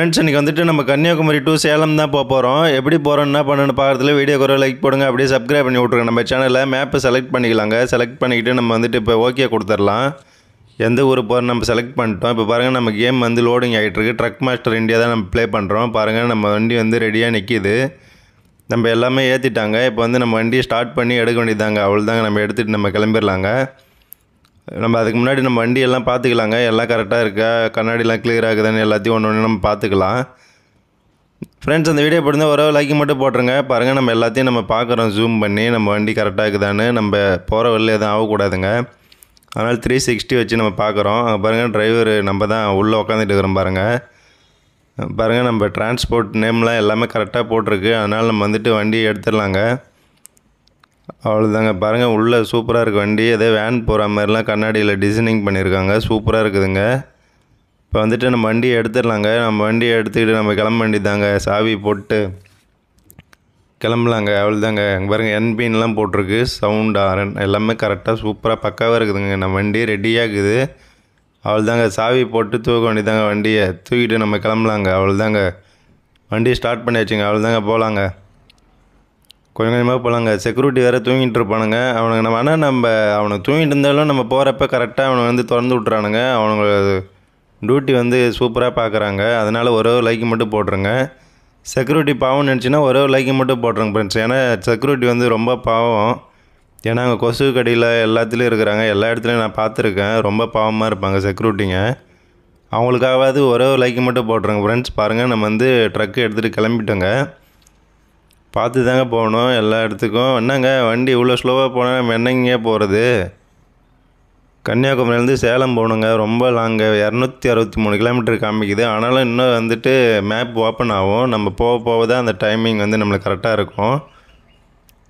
friends இன்றைக்கி வந்துட்டு நம்ம கன்னியாகுமரி டு சேலம் தான் போக போகிறோம் எப்படி போகிறோம் என்ன பண்ணணும் பார்க்குறதுல வீடியோ குறை லைக் போடுங்க அப்படியே சப்ஸ்கிரைப் பண்ணி விட்ருங்க நம்ம சேனலில் மேப்பை செலக்ட் பண்ணிக்கலாங்க செலக்ட் பண்ணிக்கிட்டு நம்ம வந்துட்டு இப்போ ஓகே கொடுத்துடலாம் எந்த ஊர் போகிறோம் நம்ம செலக்ட் பண்ணிட்டோம் இப்போ பாருங்கள் நம்ம கேம் வந்து லோடிங் ஆகிட்டுருக்கு ட்ரக் மாஸ்டர் இந்தியா தான் நம்ம ப்ளே பண்ணுறோம் பாருங்கள் நம்ம வண்டி வந்து ரெடியாக நிற்கிது நம்ம எல்லாமே ஏற்றிட்டாங்க இப்போ வந்து நம்ம வண்டியை ஸ்டார்ட் பண்ணி எடுக்க வேண்டியதாங்க அவ்வளோதாங்க நம்ம எடுத்துகிட்டு நம்ம கிளம்பிடலாங்க நம்ம அதுக்கு முன்னாடி நம்ம வண்டியெல்லாம் பார்த்துக்கலாங்க எல்லாம் கரெக்டாக இருக்கா கண்ணாடிலாம் கிளியர் ஆகுதுன்னு எல்லாத்தையும் ஒன்று ஒன்று நம்ம பார்த்துக்கலாம் ஃப்ரெண்ட்ஸ் அந்த வீடியோ பிடிந்த ஒரு லைக் மட்டும் போட்டுருங்க பாருங்கள் நம்ம எல்லாத்தையும் நம்ம பார்க்குறோம் ஜூம் பண்ணி நம்ம வண்டி கரெக்டாக இருக்குதான்னு நம்ம போகிற வழியில் எதுவும் ஆகக்கூடாதுங்க அதனால் த்ரீ சிக்ஸ்டி வச்சு நம்ம பார்க்குறோம் அங்கே பாருங்கள் டிரைவர் நம்ம தான் உள்ளே உட்காந்துட்டு இருக்கிறோம் பாருங்கள் பாருங்கள் நம்ம டிரான்ஸ்போர்ட் நேம்லாம் எல்லாமே கரெக்டாக போட்டிருக்கு அதனால் நம்ம வந்துட்டு வண்டி எடுத்துடலாங்க அவ்வளோதாங்க பாருங்கள் உள்ளே சூப்பராக இருக்குது வண்டி அதே வேன் போகிற மாதிரிலாம் கண்ணாடியில் டிசைனிங் பண்ணியிருக்காங்க சூப்பராக இருக்குதுங்க இப்போ வந்துட்டு நம்ம வண்டியை எடுத்துடலாங்க நம்ம வண்டியை எடுத்துக்கிட்டு நம்ம கிளம்ப வேண்டியதாங்க சாவி போட்டு கிளம்பலாங்க அவ்வளோதாங்க அங்கே பாருங்கள் என்பின்லாம் போட்டிருக்கு சவுண்ட் ஆரன் எல்லாமே கரெக்டாக சூப்பராக பக்காவாக இருக்குதுங்க நம்ம வண்டி ரெடியாகுது அவ்வளோதாங்க சாவி போட்டு தூக்க வேண்டியதாங்க வண்டியை தூக்கிட்டு நம்ம கிளம்பலாங்க அவ்வளோதாங்க வண்டியை ஸ்டார்ட் பண்ணியாச்சுங்க அவ்வளோதாங்க போகலாங்க கொஞ்சம் கொஞ்சமாக போகலாங்க செக்யூரிட்டி வேறு தூங்கிட்டு இருப்பானுங்க அவனுக்கு நம்ம ஆனால் நம்ம அவனுக்கு தூங்கிட்டு இருந்தாலும் நம்ம போகிறப்ப கரெக்டாக அவனை வந்து திறந்து விட்றானுங்க அவனுங்க டியூட்டி வந்து சூப்பராக பார்க்குறாங்க அதனால் ஒரு ஒரு லைக்கு மட்டும் போட்டுருங்க செக்யூரிட்டி பாவம்னு நினச்சின்னா ஒரு ஒரு லைக்கு மட்டும் போட்டுருங்க ஃப்ரெண்ட்ஸ் ஏன்னா செக்யூரிட்டி வந்து ரொம்ப பாவம் ஏன்னா அங்கே கொசு கடியில் எல்லாத்துலேயும் இருக்கிறாங்க எல்லா இடத்துலையும் நான் பார்த்துருக்கேன் ரொம்ப பாவமாக இருப்பாங்க செக்யூரிட்டிங்க அவங்களுக்காவது ஒரே ஒரு லைக்கு மட்டும் போட்டுருங்க ஃப்ரெண்ட்ஸ் பாருங்கள் நம்ம வந்து ட்ரக்கு எடுத்துகிட்டு கிளம்பிட்டோங்க பார்த்து தாங்க போகணும் எல்லா இடத்துக்கும் என்னங்க வண்டி இவ்வளோ ஸ்லோவாக போனால் நம்ம என்னங்க போகிறது கன்னியாகுமரியிலேருந்து சேலம் போகணுங்க ரொம்ப லாங்கு இரநூத்தி அறுபத்தி மூணு கிலோமீட்டர் காமிக்குது ஆனாலும் இன்னும் வந்துட்டு மேப் ஓப்பன் ஆகும் நம்ம போக போக தான் அந்த டைமிங் வந்து நம்மளுக்கு கரெக்டாக இருக்கும்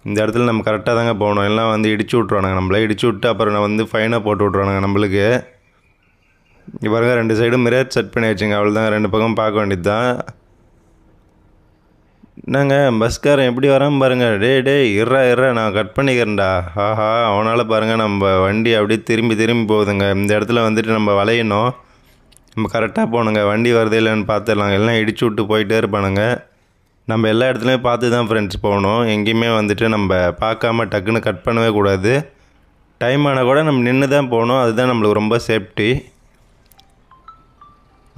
இந்த இடத்துல நம்ம கரெக்டாக தாங்க போகணும் எல்லாம் வந்து இடிச்சு விட்ருவானுங்க நம்மளே இடிச்சு விட்டு அப்புறம் நான் வந்து ஃபைனாக போட்டு விட்ருவானுங்க நம்மளுக்கு இப்போ ரெண்டு சைடும் மிரேஜ் செட் பண்ணி வச்சுங்க அவ்வளோதாங்க ரெண்டு பக்கம் பார்க்க வேண்டியது தான் என்னங்க பஸ்காரன் எப்படி வராம பாருங்கள் டே டே இறா இறா நான் கட் பண்ணிக்கிறேன்டா ஆஹா அவனால் பாருங்கள் நம்ம வண்டி அப்படியே திரும்பி திரும்பி போகுதுங்க இந்த இடத்துல வந்துட்டு நம்ம வளையணும் நம்ம கரெக்டாக போகணுங்க வண்டி வருது இல்லைன்னு பார்த்துடலாம் எல்லாம் இடிச்சு விட்டு போயிட்டே இருப்பானுங்க நம்ம எல்லா இடத்துலையும் பார்த்து தான் ஃப்ரெண்ட்ஸ் போகணும் எங்கேயுமே வந்துட்டு நம்ம பார்க்காம டக்குன்னு கட் பண்ணவே கூடாது டைம் ஆனால் கூட நம்ம நின்று தான் போகணும் அதுதான் நம்மளுக்கு ரொம்ப சேஃப்டி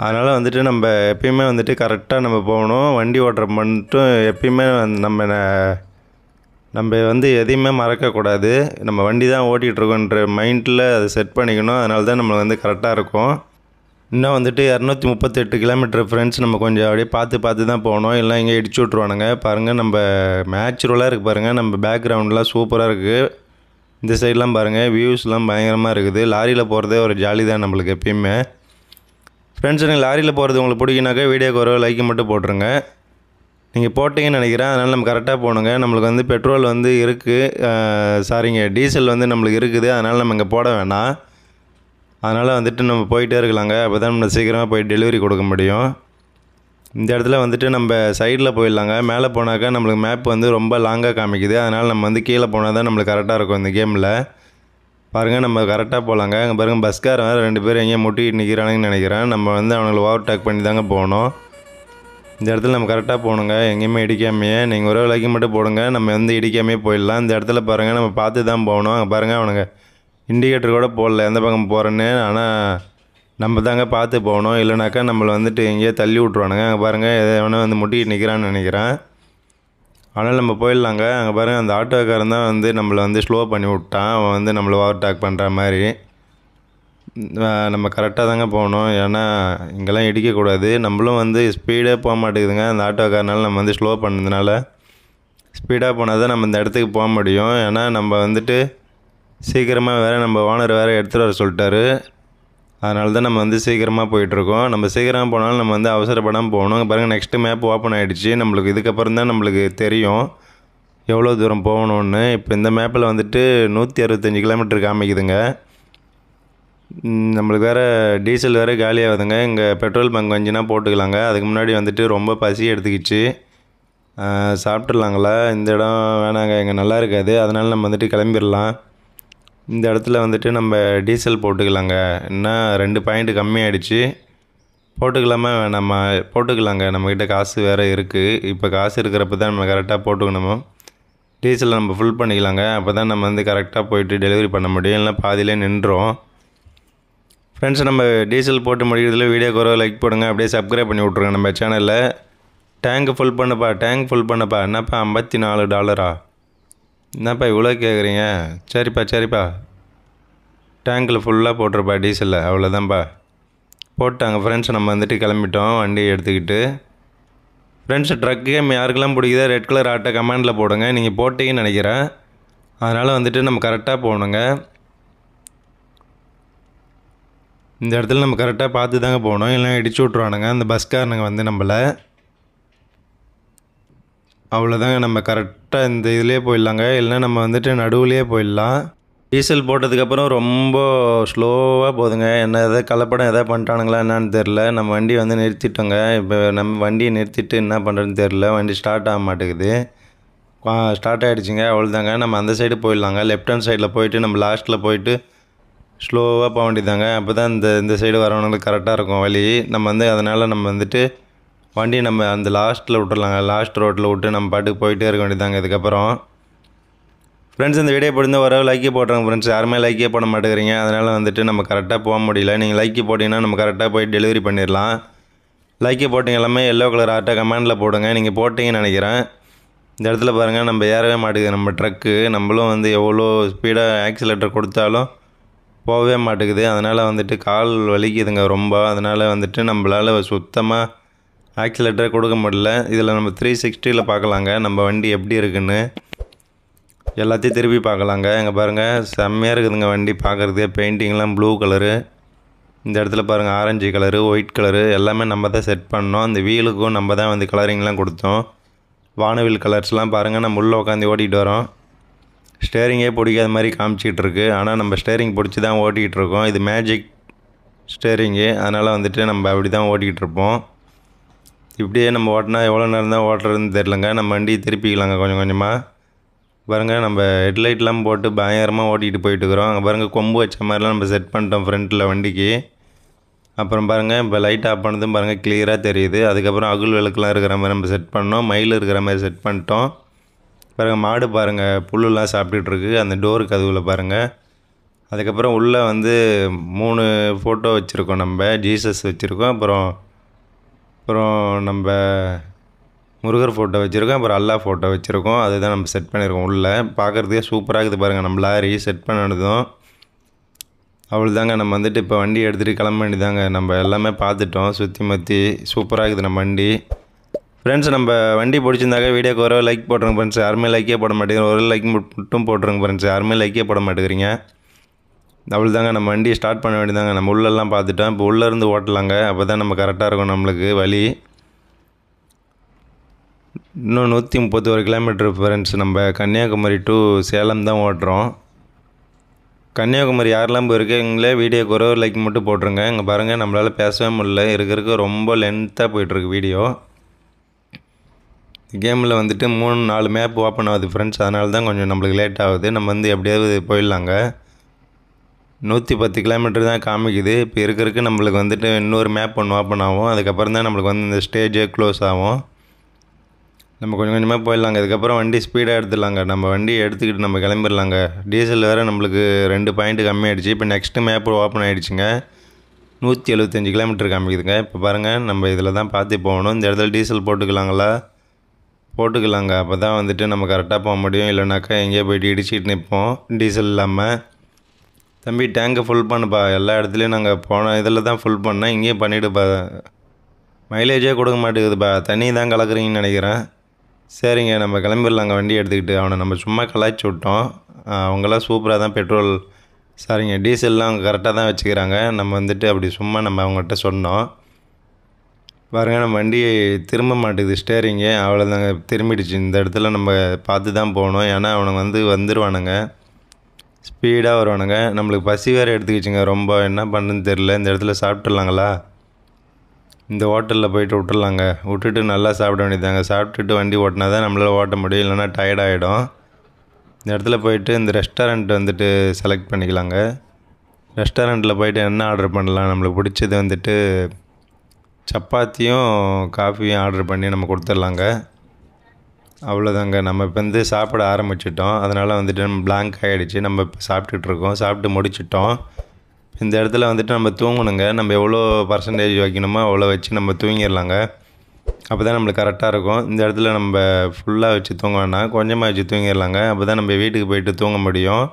அதனால் வந்துட்டு நம்ம எப்பயுமே வந்துட்டு கரெக்டாக நம்ம போகணும் வண்டி ஓட்டுற மட்டும் எப்பயுமே நம்ம நம்ம வந்து எதையுமே மறக்கக்கூடாது நம்ம வண்டி தான் ஓட்டிகிட்ருக்கோன்ற மைண்டில் அதை செட் பண்ணிக்கணும் அதனால தான் நம்மளுக்கு வந்து கரெக்டாக இருக்கும் இன்னும் வந்துட்டு இரநூத்தி முப்பத்தெட்டு கிலோமீட்டர் ஃப்ரெண்ட்ஸ் நம்ம கொஞ்சம் அப்படியே பார்த்து பார்த்து தான் போகணும் எல்லாம் இங்கே இடிச்சு விட்ருவானுங்க பாருங்கள் நம்ம நேச்சுரலாக இருக்குது பாருங்கள் நம்ம பேக்ரவுண்ட்லாம் சூப்பராக இருக்குது இந்த சைட்லாம் பாருங்கள் வியூஸ்லாம் பயங்கரமாக இருக்குது லாரியில் போகிறதே ஒரு ஜாலி தான் நம்மளுக்கு எப்பயுமே ஃப்ரெண்ட்ஸ் நீங்கள் லாரியில் போகிறது உங்களுக்கு பிடிக்கினாக்க வீடியோக்கு ஒரு லைக் மட்டும் போட்டுருங்க நீங்கள் போட்டிங்கன்னு நினைக்கிறேன் அதனால் நம்ம கரெக்டாக போகணுங்க நம்மளுக்கு வந்து பெட்ரோல் வந்து இருக்குது சாரிங்க டீசல் வந்து நம்மளுக்கு இருக்குது அதனால் நம்ம இங்கே போட வேணாம் அதனால் வந்துட்டு நம்ம போயிட்டே இருக்கலாங்க அப்போ தான் நம்ம சீக்கிரமாக போய் டெலிவரி கொடுக்க முடியும் இந்த இடத்துல வந்துட்டு நம்ம சைடில் போயிடலாங்க மேலே போனாக்கா நம்மளுக்கு மேப் வந்து ரொம்ப லாங்காக காமிக்குது அதனால் நம்ம வந்து கீழே போனால் தான் நம்மளுக்கு கரெக்டாக இருக்கும் இந்த கேமில் பாருங்கள் நம்ம கரெக்டாக போகலாங்க அங்கே பாருங்கள் பஸ்காரன் ரெண்டு பேரும் எங்கேயும் முட்டிக்கிட்டு நிற்கிறானுங்கன்னு நினைக்கிறேன் நம்ம வந்து அவனுங்களை ஓவர் டேக் பண்ணி தாங்க போகணும் இந்த இடத்துல நம்ம கரெக்டாக போகணுங்க எங்கேயுமே இடிக்காமையே நீங்கள் ஒரே விலைக்கு மட்டும் போடுங்க நம்ம வந்து இடிக்காமே போயிடலாம் இந்த இடத்துல பாருங்கள் நம்ம பார்த்து தான் போகணும் அங்கே பாருங்கள் அவனுங்க இண்டிகேட்டர் கூட போடல எந்த பக்கம் போகிறேன்னு ஆனால் நம்ம தாங்க பார்த்து போகணும் இல்லைனாக்கா நம்மளை வந்துட்டு எங்கேயோ தள்ளி விட்ருவானுங்க அங்கே பாருங்கள் எதை வந்து முட்டிக்கிட்டு நிற்கிறான்னு நினைக்கிறேன் ஆனால் நம்ம போயிடலாங்க அங்கே பாருங்கள் அந்த ஆட்டோக்காரன் தான் வந்து நம்மளை வந்து ஸ்லோ பண்ணி விட்டான் அவன் வந்து நம்மளை ஓவர்டேக் பண்ணுற மாதிரி நம்ம கரெக்டாக தாங்க போகணும் ஏன்னா இங்கெல்லாம் இடிக்கக்கூடாது நம்மளும் வந்து ஸ்பீடே போக மாட்டேங்குதுங்க அந்த ஆட்டோக்காரனால நம்ம வந்து ஸ்லோ பண்ணதுனால ஸ்பீடாக போனால் தான் நம்ம இந்த இடத்துக்கு போக முடியும் ஏன்னா நம்ம வந்துட்டு சீக்கிரமாக வேறு நம்ம ஓனர் வேறு எடுத்துகிட்டு வர சொல்லிட்டாரு அதனால தான் நம்ம வந்து சீக்கிரமாக போயிட்டுருக்கோம் நம்ம சீக்கிரமாக போனாலும் நம்ம வந்து அவசரப்படாமல் போகணும் பாருங்கள் நெக்ஸ்ட்டு மேப் ஓப்பன் ஆகிடுச்சு நம்மளுக்கு இதுக்கப்புறம் தான் நம்மளுக்கு தெரியும் எவ்வளோ தூரம் போகணுன்னு இப்போ இந்த மேப்பில் வந்துட்டு நூற்றி அறுபத்தஞ்சி கிலோமீட்டர் காமிக்குதுங்க நம்மளுக்கு வேறு டீசல் வேறு காலியாகுதுங்க இங்கே பெட்ரோல் பங்க் வந்துச்சுன்னா போட்டுக்கலாங்க அதுக்கு முன்னாடி வந்துட்டு ரொம்ப பசி எடுத்துக்கிச்சு சாப்பிட்றலாங்களா இந்த இடம் வேணாங்க இங்கே நல்லா இருக்காது அதனால் நம்ம வந்துட்டு கிளம்பிடலாம் இந்த இடத்துல வந்துட்டு நம்ம டீசல் போட்டுக்கலாங்க என்ன ரெண்டு பாயிண்ட் கம்மியாயிடுச்சு போட்டுக்கலாமா நம்ம போட்டுக்கலாங்க நம்மக்கிட்ட காசு வேறு இருக்குது இப்போ காசு இருக்கிறப்ப தான் நம்ம கரெக்டாக போட்டுக்கணுமோ டீசலை நம்ம ஃபுல் பண்ணிக்கலாங்க அப்போ தான் நம்ம வந்து கரெக்டாக போயிட்டு டெலிவரி பண்ண முடியும் இல்லைனா பாதியிலே நின்றோம் ஃப்ரெண்ட்ஸ் நம்ம டீசல் போட்டு முடிக்கிறதுல வீடியோ குறவை லைக் போடுங்க அப்படியே சப்ஸ்கிரைப் பண்ணி விட்ருங்க நம்ம சேனலில் டேங்க் ஃபுல் பண்ணப்பா டேங்க் ஃபுல் பண்ணப்பா என்னப்பா ஐம்பத்தி நாலு டாலரா என்னப்பா இவ்வளோ கேட்குறீங்க சரிப்பா சரிப்பா டேங்கில் ஃபுல்லாக போட்டிருப்பா டீசலில் அவ்வளோதான்ப்பா போட்டாங்க ஃப்ரெண்ட்ஸ் நம்ம வந்துட்டு கிளம்பிட்டோம் வண்டி எடுத்துக்கிட்டு ஃப்ரெண்ட்ஸ் ட்ரக்கு கேம் யாருக்கெல்லாம் பிடிக்குதோ ரெட் கலர் ஆட்டை கமாண்டில் போடுங்க நீங்கள் போட்டீங்கன்னு நினைக்கிறேன் அதனால் வந்துட்டு நம்ம கரெக்டாக போகணுங்க இந்த இடத்துல நம்ம கரெக்டாக பார்த்து தாங்க போகணும் இல்லைன்னா இடிச்சு விட்ருவானுங்க அந்த பஸ்காரனுங்க வந்து நம்மளை அவ்வளோதாங்க நம்ம கரெக்டாக இந்த இதுலேயே போயிடலாங்க இல்லைனா நம்ம வந்துட்டு நடுவுலேயே போயிடலாம் டீசல் போட்டதுக்கப்புறம் ரொம்ப ஸ்லோவாக போதுங்க என்ன எதாவது கலப்படம் எதாவது பண்ணிட்டானுங்களா என்னான்னு தெரில நம்ம வண்டி வந்து நிறுத்திட்டோங்க இப்போ நம்ம வண்டியை நிறுத்திட்டு என்ன பண்ணுறதுன்னு தெரில வண்டி ஸ்டார்ட் ஆக மாட்டேங்குது ஸ்டார்ட் ஆகிடுச்சிங்க அவ்வளோதாங்க நம்ம அந்த சைடு போயிடலாங்க லெஃப்ட் ஹேண்ட் சைடில் போயிட்டு நம்ம லாஸ்ட்டில் போயிட்டு ஸ்லோவாக போக வேண்டியதாங்க அப்போ தான் இந்த இந்த சைடு வரவங்களுக்கு கரெக்டாக இருக்கும் வழி நம்ம வந்து அதனால் நம்ம வந்துட்டு வண்டி நம்ம அந்த லாஸ்ட்டில் விட்டுறலாங்க லாஸ்ட் ரோட்டில் விட்டு நம்ம பாட்டுக்கு போயிட்டே இருக்க வேண்டியதாங்க இதுக்கப்புறம் ஃப்ரெண்ட்ஸ் இந்த வீடியோ பிடிந்த ஒரு லைக்கே போட்டுறாங்க ஃப்ரெண்ட்ஸ் யாருமே லைக்கே போட மாட்டேங்கிறீங்க அதனால் வந்துட்டு நம்ம கரெக்டாக போக முடியல நீங்கள் லைக்கே போட்டிங்கன்னா நம்ம கரெக்டாக போய் டெலிவரி பண்ணிடலாம் லைக்கே போட்டிங்க எல்லாமே எல்லோ கலர் ஆட்டோ கமெண்டில் போடுங்க நீங்கள் போட்டிங்கன்னு நினைக்கிறேன் இந்த இடத்துல பாருங்கள் நம்ம ஏறவே மாட்டேங்குது நம்ம ட்ரக்கு நம்மளும் வந்து எவ்வளோ ஸ்பீடாக ஆக்சிலேட்டர் கொடுத்தாலும் போகவே மாட்டேங்குது அதனால் வந்துட்டு கால் வலிக்குதுங்க ரொம்ப அதனால் வந்துட்டு நம்மளால் சுத்தமாக ஆக்சிலேட்டரை கொடுக்க முடியல இதில் நம்ம த்ரீ சிக்ஸ்டியில் பார்க்கலாங்க நம்ம வண்டி எப்படி இருக்குன்னு எல்லாத்தையும் திருப்பி பார்க்கலாங்க இங்கே பாருங்கள் செம்மையாக இருக்குதுங்க வண்டி பார்க்குறதுக்கு பெயிண்டிங்லாம் ப்ளூ கலரு இந்த இடத்துல பாருங்கள் ஆரஞ்சு கலரு ஒயிட் கலரு எல்லாமே நம்ம தான் செட் பண்ணோம் அந்த வீலுக்கும் நம்ம தான் வந்து கலரிங்லாம் கொடுத்தோம் வானவில் கலர்ஸ்லாம் பாருங்கள் நம்ம உள்ளே உட்காந்து ஓட்டிகிட்டு வரோம் ஸ்டேரிங்கே பிடிக்காத மாதிரி இருக்கு ஆனால் நம்ம ஸ்டேரிங் பிடிச்சி தான் இருக்கோம் இது மேஜிக் ஸ்டேரிங்கு அதனால் வந்துட்டு நம்ம அப்படி தான் இருப்போம் இப்படியே நம்ம ஓட்டினா எவ்வளோ நேரம் தான் ஓட்டுறதுன்னு தெரிலங்க நம்ம வண்டி திருப்பிக்கலாங்க கொஞ்சம் கொஞ்சமாக பாருங்கள் நம்ம ஹெட்லைட்லாம் போட்டு பயங்கரமாக ஓட்டிகிட்டு போயிட்டுருக்குறோம் அங்கே பாருங்கள் கொம்பு வச்ச மாதிரிலாம் நம்ம செட் பண்ணிட்டோம் ஃப்ரண்ட்டில் வண்டிக்கு அப்புறம் பாருங்கள் இப்போ லைட் ஆஃப் பண்ணதும் பாருங்கள் கிளியராக தெரியுது அதுக்கப்புறம் அகுல் விளக்குலாம் இருக்கிற மாதிரி நம்ம செட் பண்ணோம் மயில் இருக்கிற மாதிரி செட் பண்ணிட்டோம் பாருங்கள் மாடு பாருங்கள் புல்லுலாம் சாப்பிட்டுட்ருக்கு அந்த டோரு கதவில் பாருங்கள் அதுக்கப்புறம் உள்ளே வந்து மூணு ஃபோட்டோ வச்சுருக்கோம் நம்ம ஜீசஸ் வச்சுருக்கோம் அப்புறம் அப்புறம் நம்ம முருகர் ஃபோட்டோ வச்சுருக்கோம் அப்புறம் அல்லா ஃபோட்டோ வச்சுருக்கோம் அதுதான் நம்ம செட் பண்ணியிருக்கோம் உள்ளே பார்க்குறதுக்கே சூப்பராக இருக்குது பாருங்கள் நம்ம லாரி செட் பண்ணதும் அவ்வளோ தாங்க நம்ம வந்துட்டு இப்போ வண்டி எடுத்துகிட்டு கிளம்ப தாங்க நம்ம எல்லாமே பார்த்துட்டோம் சுற்றி மத்தி சூப்பராக இருக்குது நம்ம வண்டி ஃப்ரெண்ட்ஸ் நம்ம வண்டி பிடிச்சிருந்தாக்க வீடியோக்கு ஒரு லைக் போட்டுருங்க ஃப்ரெண்ட்ஸ் யாருமே லைக்கே போட மாட்டேங்கிறீங்க ஒரு லைக் மட்டும் போட்டுருங்க ஃப்ரெண்ட்ஸ் யாருமே லைக்கே போட மாட்டேங்கிறீங்க அவ்வளோ தாங்க நம்ம வண்டியை ஸ்டார்ட் பண்ண வேண்டியதாங்க நம்ம உள்ளெல்லாம் பார்த்துட்டோம் இப்போ உள்ளேருந்து ஓட்டலாங்க அப்போ தான் நம்ம கரெக்டாக இருக்கும் நம்மளுக்கு வழி இன்னும் நூற்றி ஒரு கிலோமீட்டர் ஃப்ரெண்ட்ஸ் நம்ம கன்னியாகுமரி டு சேலம் தான் ஓட்டுறோம் கன்னியாகுமரி யாரெல்லாம் போயிருக்கீங்களே வீடியோக்கு ஒரு லைக் மட்டும் போட்டுருங்க இங்கே பாருங்கள் நம்மளால் பேசவே முடியல இருக்க இருக்க ரொம்ப லென்த்தாக போயிட்டுருக்கு வீடியோ கேமில் வந்துட்டு மூணு நாலு மேப் ஓப்பன் ஆகுது ஃப்ரெண்ட்ஸ் அதனால தான் கொஞ்சம் நம்மளுக்கு லேட் ஆகுது நம்ம வந்து எப்படியாவது போயிடலாங்க நூற்றி பத்து கிலோமீட்டர் தான் காமிக்குது இப்போ இருக்கிறதுக்கு நம்மளுக்கு வந்துட்டு இன்னொரு மேப் ஒன்று ஓப்பன் ஆகும் அதுக்கப்புறம் தான் நம்மளுக்கு வந்து இந்த ஸ்டேஜே க்ளோஸ் ஆகும் நம்ம கொஞ்சம் கொஞ்சமாக போயிடலாங்க அதுக்கப்புறம் வண்டி ஸ்பீடாக எடுத்துடலாங்க நம்ம வண்டி எடுத்துக்கிட்டு நம்ம கிளம்பிடலாங்க டீசல் வேறு நம்மளுக்கு ரெண்டு பாயிண்ட்டு கம்மியாயிடுச்சு இப்போ நெக்ஸ்ட்டு மேப் ஓப்பன் ஆகிடுச்சுங்க நூற்றி எழுபத்தஞ்சு கிலோமீட்டர் காமிக்குதுங்க இப்போ பாருங்கள் நம்ம இதில் தான் பார்த்து போகணும் இந்த இடத்துல டீசல் போட்டுக்கலாங்களா போட்டுக்கலாங்க அப்போ தான் வந்துட்டு நம்ம கரெக்டாக போக முடியும் இல்லைனாக்கா எங்கேயோ போயிட்டு இடிச்சிக்கிட்டு நிற்போம் டீசல் இல்லாமல் தம்பி டேங்கை ஃபுல் பண்ணுப்பா எல்லா இடத்துலையும் நாங்கள் போன இதில் தான் ஃபுல் பண்ணேன் இங்கேயும் பண்ணிவிடுப்பா மைலேஜே கொடுக்க மாட்டேங்குதுப்பா தண்ணி தான் கலக்குறீங்கன்னு நினைக்கிறேன் சரிங்க நம்ம கிளம்பிடலாங்க வண்டி எடுத்துக்கிட்டு அவனை நம்ம சும்மா கலாய்ச்சி விட்டோம் அவங்களாம் சூப்பராக தான் பெட்ரோல் சாரிங்க டீசல்லாம் அவங்க கரெக்டாக தான் வச்சுக்கிறாங்க நம்ம வந்துட்டு அப்படி சும்மா நம்ம அவங்ககிட்ட சொன்னோம் பாருங்க நம்ம வண்டி திரும்ப மாட்டேங்குது ஸ்டேரிங்கே அவ்வளோதாங்க திரும்பிடுச்சு இந்த இடத்துல நம்ம பார்த்து தான் போகணும் ஏன்னா அவனுங்க வந்து வந்துடுவானுங்க ஸ்பீடாக வருவானுங்க நம்மளுக்கு பசி வேறு எடுத்துக்கிச்சுங்க ரொம்ப என்ன பண்ணுன்னு தெரில இந்த இடத்துல சாப்பிட்றலாங்களா இந்த ஹோட்டலில் போயிட்டு விட்டுடலாங்க விட்டுட்டு நல்லா சாப்பிட வேண்டியதாங்க சாப்பிட்டுட்டு வண்டி ஓட்டினா தான் நம்மளால் ஓட்ட முடியும் இல்லைன்னா டயர்டாகிடும் இந்த இடத்துல போயிட்டு இந்த ரெஸ்டாரண்ட் வந்துட்டு செலக்ட் பண்ணிக்கலாங்க ரெஸ்டாரண்ட்டில் போயிட்டு என்ன ஆர்டர் பண்ணலாம் நம்மளுக்கு பிடிச்சது வந்துட்டு சப்பாத்தியும் காஃபியும் ஆர்டர் பண்ணி நம்ம கொடுத்துட்லாங்க அவ்வளோதாங்க நம்ம இப்போ வந்து சாப்பிட ஆரம்பிச்சிட்டோம் அதனால் வந்துட்டு நம்ம பிளாங்க் ஆகிடுச்சு நம்ம இப்போ சாப்பிட்டுட்ருக்கோம் சாப்பிட்டு முடிச்சிட்டோம் இந்த இடத்துல வந்துட்டு நம்ம தூங்கணுங்க நம்ம எவ்வளோ பர்சன்டேஜ் வைக்கணுமோ அவ்வளோ வச்சு நம்ம தூங்கிடலாங்க அப்போ தான் நம்மளுக்கு கரெக்டாக இருக்கும் இந்த இடத்துல நம்ம ஃபுல்லாக வச்சு தூங்கணும்னா கொஞ்சமாக வச்சு தூங்கிடலாங்க அப்போ தான் நம்ம வீட்டுக்கு போயிட்டு தூங்க முடியும்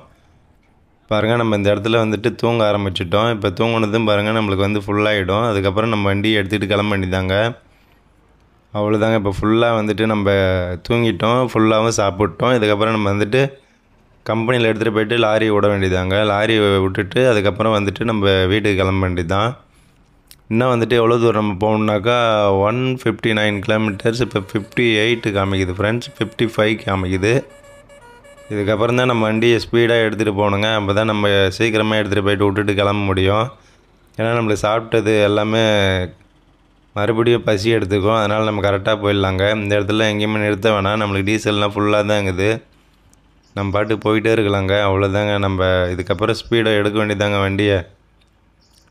பாருங்கள் நம்ம இந்த இடத்துல வந்துட்டு தூங்க ஆரம்பிச்சிட்டோம் இப்போ தூங்கினதும் பாருங்கள் நம்மளுக்கு வந்து ஃபுல்லாகிடும் அதுக்கப்புறம் நம்ம வண்டி எடுத்துகிட்டு கிளம்ப வேண்டியதாங்க அவ்வளோதாங்க இப்போ ஃபுல்லாக வந்துட்டு நம்ம தூங்கிட்டோம் ஃபுல்லாகவும் சாப்பிட்டோம் இதுக்கப்புறம் நம்ம வந்துட்டு கம்பெனியில் எடுத்துகிட்டு போயிட்டு லாரி விட வேண்டியதாங்க லாரி விட்டுட்டு அதுக்கப்புறம் வந்துட்டு நம்ம வீட்டுக்கு கிளம்ப வேண்டியது தான் இன்னும் வந்துட்டு எவ்வளோ தூரம் நம்ம போகணுன்னாக்கா ஒன் ஃபிஃப்டி நைன் கிலோமீட்டர்ஸ் இப்போ ஃபிஃப்டி எயிட்டு காமிக்குது ஃப்ரெண்ட்ஸ் ஃபிஃப்டி ஃபைவ் காமிக்குது இதுக்கப்புறம் தான் நம்ம வண்டியை ஸ்பீடாக எடுத்துகிட்டு போகணுங்க அப்போ தான் நம்ம சீக்கிரமாக எடுத்துகிட்டு போயிட்டு விட்டுட்டு கிளம்ப முடியும் ஏன்னா நம்மளுக்கு சாப்பிட்டது எல்லாமே மறுபடியும் பசி எடுத்துக்கும் அதனால் நம்ம கரெக்டாக போயிடலாங்க இந்த இடத்துல எங்கேயுமே நிறுத்த வேணாம் நம்மளுக்கு டீசல்லாம் ஃபுல்லாக தான் இருக்குது நம்ம பாட்டுக்கு போயிட்டே இருக்கலாங்க அவ்வளோதாங்க நம்ம இதுக்கப்புறம் ஸ்பீடை எடுக்க வேண்டியதாங்க வண்டியை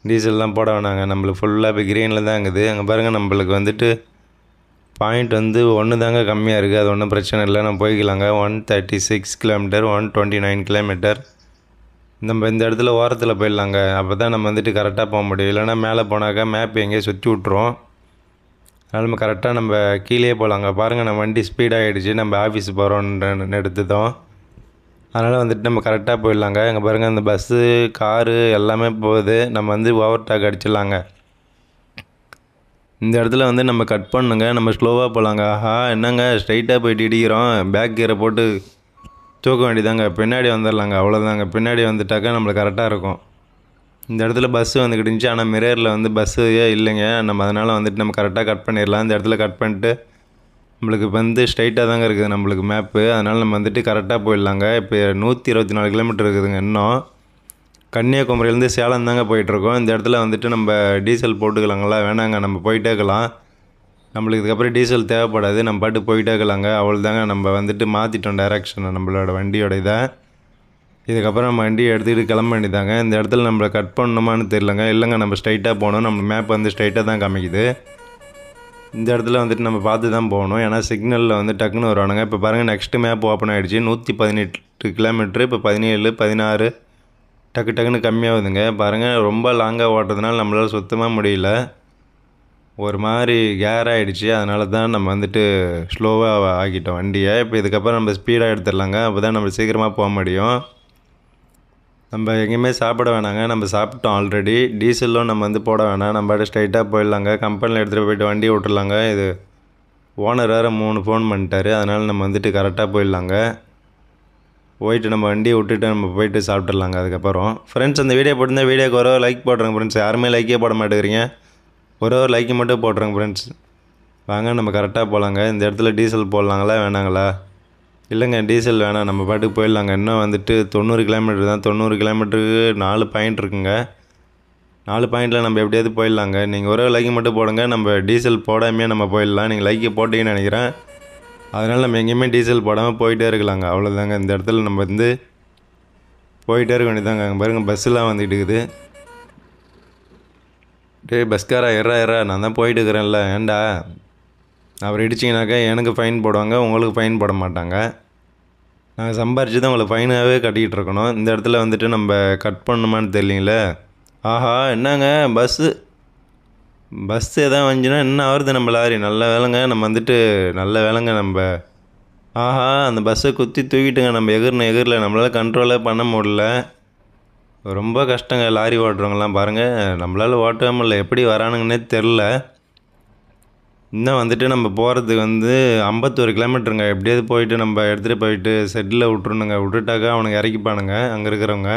டீசல்லாம் போட வேணாங்க நம்மளுக்கு ஃபுல்லாக இப்போ கிரீனில் தான் இருக்குது அங்கே பாருங்கள் நம்மளுக்கு வந்துட்டு பாயிண்ட் வந்து ஒன்று தாங்க கம்மியாக இருக்குது அது ஒன்றும் பிரச்சனை இல்லை நம்ம போய்க்கலாங்க one thirty six kilometre one twenty nine kilometre நம்ம இந்த இடத்துல ஓரத்தில் போயிடலாங்க அப்போ தான் நம்ம வந்துட்டு கரெக்டாக போக முடியும் இல்லைனா மேலே போனாக்கா மேப் எங்கேயோ சுற்றி விட்ருவோம் நம்ம கரெக்டாக நம்ம கீழே போகலாங்க பாருங்கள் நம்ம வண்டி ஸ்பீடாக ஆகிடுச்சு நம்ம ஆஃபீஸ் போகிறோன்ற எடுத்துட்டோம் அதனால் வந்துட்டு நம்ம கரெக்டாக போயிடலாங்க அங்கே பாருங்கள் அந்த பஸ்ஸு காரு எல்லாமே போகுது நம்ம வந்து ஓவர் டாக் அடிச்சிடலாங்க இந்த இடத்துல வந்து நம்ம கட் பண்ணுங்க நம்ம ஸ்லோவாக போகலாங்க ஆஹா என்னங்க ஸ்ட்ரைட்டாக போயிட்டு இடிக்கிறோம் பேக் கீரை போட்டு தூக்க வேண்டியதாங்க பின்னாடி வந்துடலாங்க அவ்வளோதாங்க பின்னாடி வந்துட்டாக்கா நம்மளுக்கு கரெக்டாக இருக்கும் இந்த இடத்துல பஸ்ஸு வந்துக்கிட்டு இருந்துச்சு ஆனால் மிரரில் வந்து பஸ்ஸே இல்லைங்க நம்ம அதனால் வந்துட்டு நம்ம கரெக்டாக கட் பண்ணிடலாம் இந்த இடத்துல கட் பண்ணிட்டு நம்மளுக்கு வந்து ஸ்ட்ரைட்டாக தாங்க இருக்குது நம்மளுக்கு மேப்பு அதனால் நம்ம வந்துட்டு கரெக்டாக போயிடலாங்க இப்போ நூற்றி இருபத்தி நாலு கிலோமீட்டர் இருக்குதுங்க இன்னும் கன்னியாகுமரியிலேருந்து சேலம் தாங்க போயிட்டுருக்கோம் இந்த இடத்துல வந்துட்டு நம்ம டீசல் போட்டுக்கலாங்களா வேணாங்க நம்ம போயிட்டே இருக்கலாம் நம்மளுக்கு இதுக்கப்புறம் டீசல் தேவைப்படாது நம்ம பாட்டு போயிட்டே இருக்கலாங்க அவ்வளோ தாங்க நம்ம வந்துட்டு மாற்றிட்டோம் டைரக்ஷனை நம்மளோட வண்டியோட இதை இதுக்கப்புறம் நம்ம வண்டியை எடுத்துக்கிட்டு கிளம்ப வேண்டியதாங்க இந்த இடத்துல நம்மளை கட் பண்ணணுமான்னு தெரிலங்க இல்லைங்க நம்ம ஸ்ட்ரைட்டாக போனோம் நம்ம மேப் வந்து ஸ்ட்ரைட்டாக தான் காமிக்குது இந்த இடத்துல வந்துட்டு நம்ம பார்த்து தான் போகணும் ஏன்னா சிக்னலில் வந்து டக்குன்னு வருவானுங்க இப்போ பாருங்கள் நெக்ஸ்ட்டு மேப் ஓப்பன் ஆகிடுச்சு நூற்றி பதினெட்டு கிலோமீட்ரு இப்போ பதினேழு பதினாறு டக்கு டக்குன்னு கம்மியாகுதுங்க பாருங்கள் ரொம்ப லாங்காக ஓட்டுறதுனால நம்மளால் சுத்தமாக முடியல ஒரு மாதிரி கேர் ஆகிடுச்சு அதனால தான் நம்ம வந்துட்டு ஸ்லோவாக ஆகிட்டோம் வண்டியை இப்போ இதுக்கப்புறம் நம்ம ஸ்பீடாக எடுத்துடலாங்க அப்போ தான் நம்ம சீக்கிரமாக போக முடியும் நம்ம எங்கேயுமே சாப்பிட வேணாங்க நம்ம சாப்பிட்டோம் ஆல்ரெடி டீசலும் நம்ம வந்து போட வேணாம் நம்ம ஸ்ட்ரைட்டாக போயிடலாங்க கம்பெனியில் எடுத்துகிட்டு போயிட்டு வண்டி விட்டுருலாங்க இது ஓனர் வேறு மூணு ஃபோன் பண்ணிட்டாரு அதனால் நம்ம வந்துட்டு கரெக்டாக போயிடலாங்க போயிட்டு நம்ம வண்டியை விட்டுட்டு நம்ம போயிட்டு சாப்பிட்றலாங்க அதுக்கப்புறம் ஃப்ரெண்ட்ஸ் அந்த வீடியோ போட்டிருந்தா வீடியோக்கு ஒரு லைக் போடுறேங்க ஃப்ரெண்ட்ஸ் யாருமே லைக்கே போட மாட்டேங்கிறீங்க ஒரு ஒரு லைக்கு மட்டும் போடுறேங்க ஃப்ரெண்ட்ஸ் வாங்க நம்ம கரெக்டாக போகலாங்க இந்த இடத்துல டீசல் போடலாங்களா வேணாங்களா இல்லைங்க டீசல் வேணாம் நம்ம பாட்டுக்கு போயிடலாங்க இன்னும் வந்துட்டு தொண்ணூறு கிலோமீட்டர் தான் தொண்ணூறு கிலோமீட்டருக்கு நாலு பாயிண்ட் இருக்குங்க நாலு பாயிண்டில் நம்ம எப்படியாவது போயிடலாங்க நீங்கள் ஒரே லைக்கு மட்டும் போடுங்க நம்ம டீசல் போடாமே நம்ம போயிடலாம் நீங்கள் லைக்கை போட்டீங்கன்னு நினைக்கிறேன் அதனால் நம்ம எங்கேயுமே டீசல் போடாமல் போயிட்டே இருக்கலாங்க அவ்வளோதாங்க இந்த இடத்துல நம்ம வந்து போயிட்டே இருக்க வேண்டியதாங்க அங்கே பாருங்கள் பஸ்ஸெலாம் வந்துட்டு இருக்குது டே பஸ்காரா எறா எறா நான் தான் போயிட்டு இருக்கிறேன்ல ஏண்டா அவர் இடிச்சிங்கனாக்கா எனக்கு ஃபைன் போடுவாங்க உங்களுக்கு ஃபைன் போட மாட்டாங்க நாங்கள் சம்பாரித்து தான் உங்களை ஃபைனாகவே கட்டிக்கிட்டு இருக்கணும் இந்த இடத்துல வந்துட்டு நம்ம கட் பண்ணுமான்னு தெரியல ஆஹா என்னங்க பஸ்ஸு பஸ் எதாவது வந்துச்சுன்னா என்ன ஆகுறது நம்ம லாரி நல்ல வேலைங்க நம்ம வந்துட்டு நல்ல வேலைங்க நம்ம ஆஹா அந்த பஸ்ஸை குத்தி தூக்கிட்டுங்க நம்ம எகிர்னு எகிரில் நம்மளால் கண்ட்ரோலே பண்ண முடில ரொம்ப கஷ்டங்க லாரி ஓட்டுறவங்கலாம் பாருங்கள் நம்மளால் ஓட்டவே முடியல எப்படி வரானுங்கன்னே தெரில இன்னும் வந்துட்டு நம்ம போகிறதுக்கு வந்து ஐம்பத்தொரு கிலோமீட்டருங்க எப்படியாவது போயிட்டு நம்ம எடுத்துகிட்டு போயிட்டு செட்டில் விட்ருணுங்க விட்டுட்டாக்கா அவனுங்க இறக்கிப்பானுங்க அங்கே இருக்கிறவங்க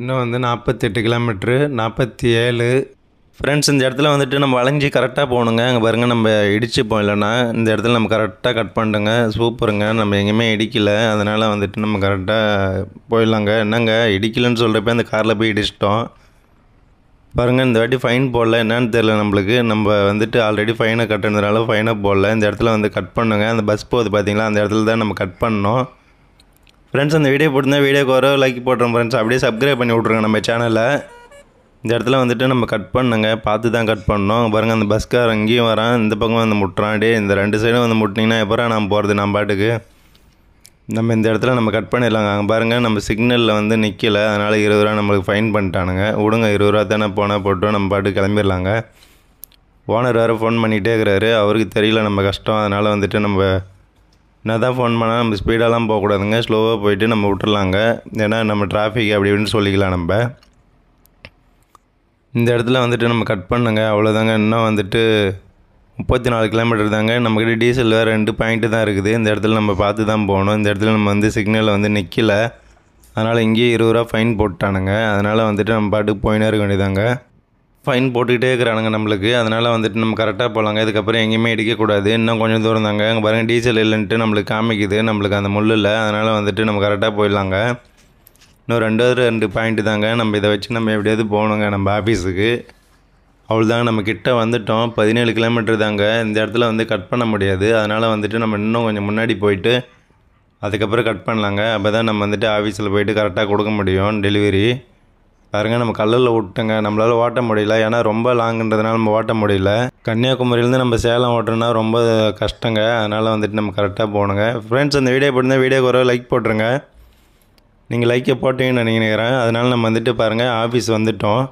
இன்னும் வந்து நாற்பத்தெட்டு கிலோமீட்ரு நாற்பத்தி ஏழு ஃப்ரெண்ட்ஸ் இந்த இடத்துல வந்துட்டு நம்ம வளைஞ்சி கரெக்டாக போகணுங்க அங்கே பாருங்கள் நம்ம இடிச்சுப்போம் இல்லைன்னா இந்த இடத்துல நம்ம கரெக்டாக கட் பண்ணிட்டுங்க சூப்பருங்க நம்ம எங்கேயுமே இடிக்கலை அதனால் வந்துட்டு நம்ம கரெக்டாக போயிடலாங்க என்னங்க இடிக்கலைன்னு சொல்கிறப்ப அந்த காரில் போய் இடிச்சிட்டோம் பாருங்கள் இந்த வாட்டி ஃபைன் போடல என்னன்னு தெரில நம்மளுக்கு நம்ம வந்துட்டு ஆல்ரெடி ஃபைனை கட்டுனதுனால ஃபைனை போடல இந்த இடத்துல வந்து கட் பண்ணுங்க அந்த பஸ் போகுது பார்த்தீங்களா அந்த இடத்துல தான் நம்ம கட் பண்ணோம் ஃப்ரெண்ட்ஸ் அந்த வீடியோ போட்டிருந்தா வீடியோக்கு வர லைக் போடுறோம் ஃப்ரெண்ட்ஸ் அப்படியே சப்ஸ்கிரைப் பண்ணி விட்ருங்க நம்ம சேனலை இந்த இடத்துல வந்துட்டு நம்ம கட் பண்ணுங்க பார்த்து தான் கட் பண்ணோம் பாருங்கள் அந்த பஸ்க்கார் அங்கேயும் வரான் இந்த பக்கம் வந்து முட்டுறான் அப்படியே இந்த ரெண்டு சைடும் வந்து முட்டினீங்கன்னா எப்போ நான் போகிறது நான் பாட்டுக்கு நம்ம இந்த இடத்துல நம்ம கட் பண்ணிடலாங்க அங்கே பாருங்கள் நம்ம சிக்னலில் வந்து நிற்கலை அதனால் இருபது ரூபா நம்மளுக்கு ஃபைன் பண்ணிட்டானுங்க விடுங்க இருபது ரூபா தானே போனால் போட்டோம் நம்ம பாட்டு கிளம்பிடலாங்க ஓனர் வேறு ஃபோன் பண்ணிகிட்டே இருக்கிறாரு அவருக்கு தெரியல நம்ம கஷ்டம் அதனால் வந்துட்டு நம்ம என்ன தான் ஃபோன் பண்ணால் நம்ம ஸ்பீடாகலாம் போகக்கூடாதுங்க ஸ்லோவாக போயிட்டு நம்ம விட்டுறலாங்க ஏன்னா நம்ம டிராஃபிக் அப்படி இப்படின்னு சொல்லிக்கலாம் நம்ம இந்த இடத்துல வந்துட்டு நம்ம கட் பண்ணுங்க அவ்வளோதாங்க இன்னும் வந்துட்டு முப்பத்தி நாலு கிலோமீட்டர் தாங்க நம்மக்கிட்ட டீசல் வேறு ரெண்டு பாயிண்ட்டு தான் இருக்குது இந்த இடத்துல நம்ம பார்த்து தான் போகணும் இந்த இடத்துல நம்ம வந்து சிக்னலில் வந்து நிற்கல அதனால் இங்கேயே இருபது ரூபா ஃபைன் போட்டானுங்க அதனால் வந்துட்டு நம்ம பாட்டுக்கு போயினே இருக்க வேண்டியதாங்க ஃபைன் போட்டுக்கிட்டே இருக்கிறானுங்க நம்மளுக்கு அதனால் வந்துட்டு நம்ம கரெக்டாக போகலாங்க இதுக்கப்புறம் எங்கேயுமே இடிக்கக்கூடாது இன்னும் கொஞ்சம் தூரம் தாங்க அங்கே பாருங்கள் டீசல் இல்லைன்ட்டு நம்மளுக்கு காமிக்குது நம்மளுக்கு அந்த முள் இல்லை அதனால் வந்துட்டு நம்ம கரெக்டாக போயிடலாங்க இன்னும் ரெண்டாவது ரெண்டு பாயிண்ட்டு தாங்க நம்ம இதை வச்சு நம்ம எப்படியாவது போகணுங்க நம்ம ஆஃபீஸுக்கு அவ்வளோதாங்க நம்ம கிட்டே வந்துட்டோம் பதினேழு கிலோமீட்டர் தாங்க இந்த இடத்துல வந்து கட் பண்ண முடியாது அதனால் வந்துட்டு நம்ம இன்னும் கொஞ்சம் முன்னாடி போயிட்டு அதுக்கப்புறம் கட் பண்ணலாங்க அப்போ தான் நம்ம வந்துட்டு ஆஃபீஸில் போயிட்டு கரெக்டாக கொடுக்க முடியும் டெலிவரி பாருங்கள் நம்ம கல்லில் விட்டுங்க நம்மளால் ஓட்ட முடியல ஏன்னா ரொம்ப லாங்குன்றதுனால நம்ம ஓட்ட முடியல கன்னியாகுமரியிலேருந்து நம்ம சேலம் ஓட்டுறோம்னா ரொம்ப கஷ்டங்க அதனால் வந்துட்டு நம்ம கரெக்டாக போகணுங்க ஃப்ரெண்ட்ஸ் அந்த வீடியோ போட்டு வீடியோ ஒரு லைக் போட்டுருங்க நீங்கள் லைக்கை போட்டீங்கன்னு நினைக்கிறேன் அதனால் நம்ம வந்துட்டு பாருங்கள் ஆஃபீஸ் வந்துவிட்டோம்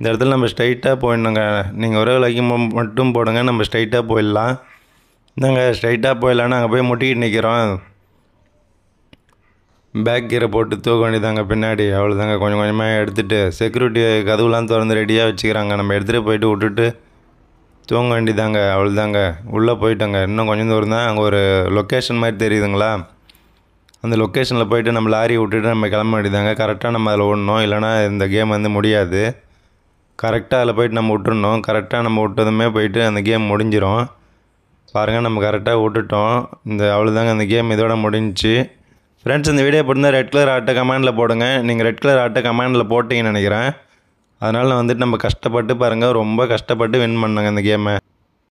இந்த இடத்துல நம்ம ஸ்ட்ரைட்டாக போயிடணுங்க நீங்கள் ஒரே விலைக்கு மட்டும் போடுங்க நம்ம ஸ்ட்ரைட்டாக போயிடலாம் நாங்கள் ஸ்ட்ரைட்டாக போயிடலாம் அங்கே போய் முட்டிக்கிட்டு நிற்கிறோம் பேக் கீரை போட்டு தூக்க வேண்டியதாங்க பின்னாடி அவ்வளோதாங்க கொஞ்சம் கொஞ்சமாக எடுத்துகிட்டு செக்யூரிட்டி கதவுலாம் திறந்து ரெடியாக வச்சுக்கிறாங்க நம்ம எடுத்துகிட்டு போயிட்டு விட்டுட்டு தூங்க வேண்டியதாங்க அவ்வளோதாங்க உள்ளே போயிட்டோங்க இன்னும் கொஞ்சம் தூரம் தான் அங்கே ஒரு லொக்கேஷன் மாதிரி தெரியுதுங்களா அந்த லொக்கேஷனில் போயிட்டு நம்ம லாரி விட்டுட்டு நம்ம கிளம்ப வேண்டியதாங்க கரெக்டாக நம்ம அதில் ஓடணும் இல்லைனா இந்த கேம் வந்து முடியாது கரெக்டாக அதில் போய்ட்டு நம்ம விட்டுருந்தோம் கரெக்டாக நம்ம விட்டதுமே போயிட்டு அந்த கேம் முடிஞ்சிடும் பாருங்கள் நம்ம கரெக்டாக விட்டுட்டோம் இந்த அவ்வளோதாங்க அந்த கேம் இதோட முடிஞ்சிச்சு ஃப்ரெண்ட்ஸ் இந்த வீடியோ போட்டிருந்தால் ரெட் கலர் ஆட்டை கமாண்டில் போடுங்க நீங்கள் ரெட் கலர் ஆட்டை கமாண்டில் போட்டிங்கன்னு நினைக்கிறேன் அதனால் வந்துட்டு நம்ம கஷ்டப்பட்டு பாருங்கள் ரொம்ப கஷ்டப்பட்டு வின் பண்ணாங்க இந்த கேமை